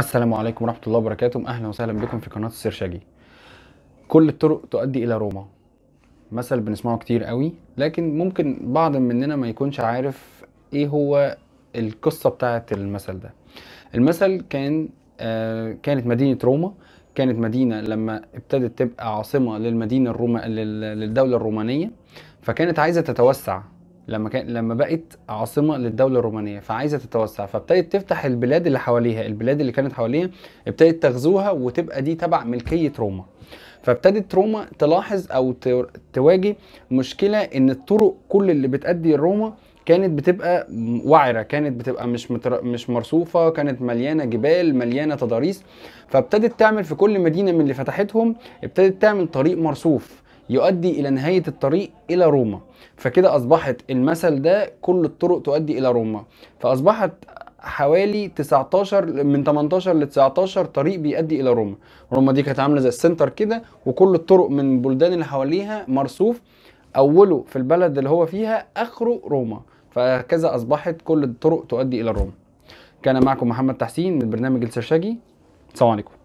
السلام عليكم ورحمة الله وبركاته أهلا وسهلا بكم في قناة السرشاجي كل الطرق تؤدي إلى روما مثل بنسمعه كتير قوي لكن ممكن بعض مننا ما يكونش عارف إيه هو القصة بتاعة المثل ده المثل كان آه كانت مدينة روما كانت مدينة لما ابتدت تبقى عاصمة للمدينة الروما للدولة الرومانية فكانت عايزة تتوسع لما كان لما بقت عاصمه للدوله الرومانيه فعايزه تتوسع فابتدت تفتح البلاد اللي حواليها البلاد اللي كانت حواليها ابتدت تغزوها وتبقى دي تبع ملكيه روما فابتدت روما تلاحظ او تواجه مشكله ان الطرق كل اللي بتأدي لروما كانت بتبقى وعرة كانت بتبقى مش متر... مش مرصوفة كانت مليانة جبال مليانة تضاريس فابتدت تعمل في كل مدينة من اللي فتحتهم ابتدت تعمل طريق مرصوف يؤدي الى نهايه الطريق الى روما فكده اصبحت المثل ده كل الطرق تؤدي الى روما فاصبحت حوالي 19 من 18 ل 19 طريق بيؤدي الى روما روما دي كانت عامله زي السنتر كده وكل الطرق من البلدان اللي حواليها مرصوف اوله في البلد اللي هو فيها اخره روما فكذا اصبحت كل الطرق تؤدي الى روما كان معكم محمد تحسين من برنامج السرشاجي سلام عليكم